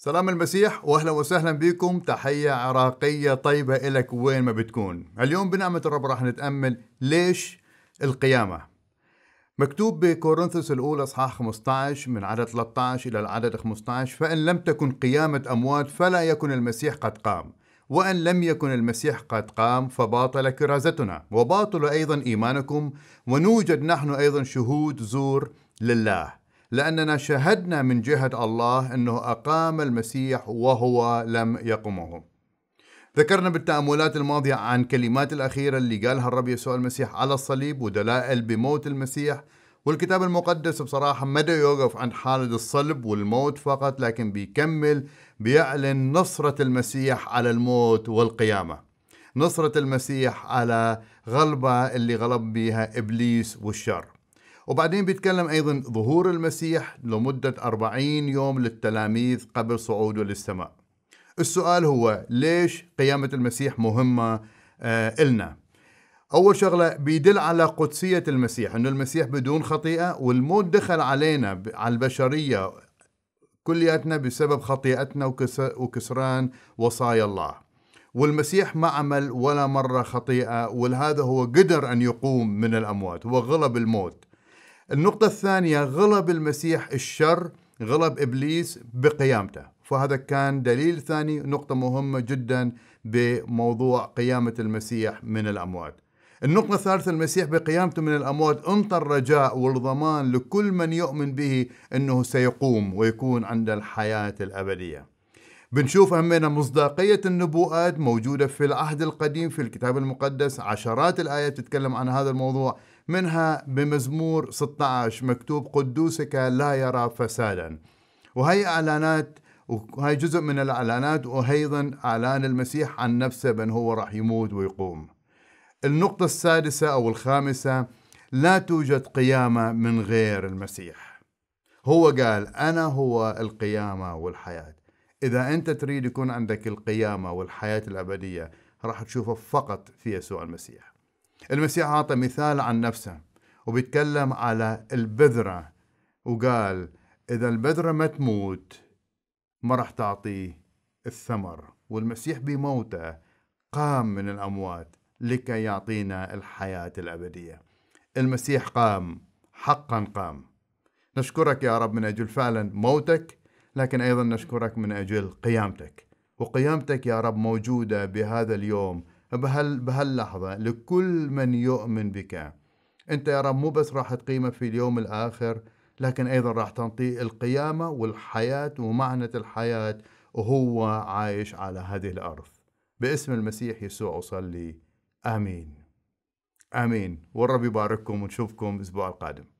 سلام المسيح واهلا وسهلا بكم تحية عراقية طيبة لك وين ما بتكون اليوم بنعمة الرب راح نتأمل ليش القيامة مكتوب بكورنثوس الأولى أصحاح 15 من عدد 13 إلى العدد 15 فإن لم تكن قيامة أموات فلا يكن المسيح قد قام وأن لم يكن المسيح قد قام فباطل كرازتنا وباطل أيضا إيمانكم ونوجد نحن أيضا شهود زور لله لأننا شهدنا من جهة الله أنه أقام المسيح وهو لم يقمه ذكرنا بالتأملات الماضية عن كلمات الأخيرة اللي قالها الرب يسوع المسيح على الصليب ودلائل بموت المسيح والكتاب المقدس بصراحة مدى يوقف عند حالة الصلب والموت فقط لكن بيكمل بيعلن نصرة المسيح على الموت والقيامة نصرة المسيح على غلبة اللي غلب بها إبليس والشر وبعدين بيتكلم أيضا ظهور المسيح لمدة أربعين يوم للتلاميذ قبل صعوده للسماء السؤال هو ليش قيامة المسيح مهمة آه إلنا أول شغلة بيدل على قدسية المسيح أنه المسيح بدون خطيئة والموت دخل علينا على البشرية كلياتنا بسبب خطيئتنا وكسران وصايا الله والمسيح ما عمل ولا مرة خطيئة ولهذا هو قدر أن يقوم من الأموات وغلب الموت النقطة الثانية غلب المسيح الشر غلب إبليس بقيامته فهذا كان دليل ثاني نقطة مهمة جدا بموضوع قيامة المسيح من الأموات النقطة الثالثة المسيح بقيامته من الأموات أنطى الرجاء والضمان لكل من يؤمن به أنه سيقوم ويكون عند الحياة الأبدية بنشوف همنا مصداقية النبوءات موجودة في العهد القديم في الكتاب المقدس عشرات الآيات تتكلم عن هذا الموضوع منها بمزمور 16 مكتوب قدوسك لا يرى فسادا وهي اعلانات وهي جزء من الاعلانات وايضا اعلان المسيح عن نفسه بان هو راح يموت ويقوم النقطة السادسة أو الخامسة لا توجد قيامة من غير المسيح هو قال أنا هو القيامة والحياة إذا أنت تريد يكون عندك القيامة والحياة الأبدية راح تشوفه فقط في يسوع المسيح المسيح أعطى مثال عن نفسه وبيتكلم على البذرة وقال إذا البذرة ما تموت ما راح تعطي الثمر والمسيح بموته قام من الأموات لكي يعطينا الحياة الأبدية المسيح قام حقا قام نشكرك يا رب من أجل فعلا موتك لكن أيضا نشكرك من أجل قيامتك وقيامتك يا رب موجودة بهذا اليوم بهال بهاللحظة لكل من يؤمن بك أنت يا رب مو بس راح تقيمه في اليوم الآخر لكن أيضا راح تنطي القيامة والحياة ومعنى الحياة وهو عايش على هذه الأرض باسم المسيح يسوع أصلي آمين آمين والرب يبارككم ونشوفكم الأسبوع القادم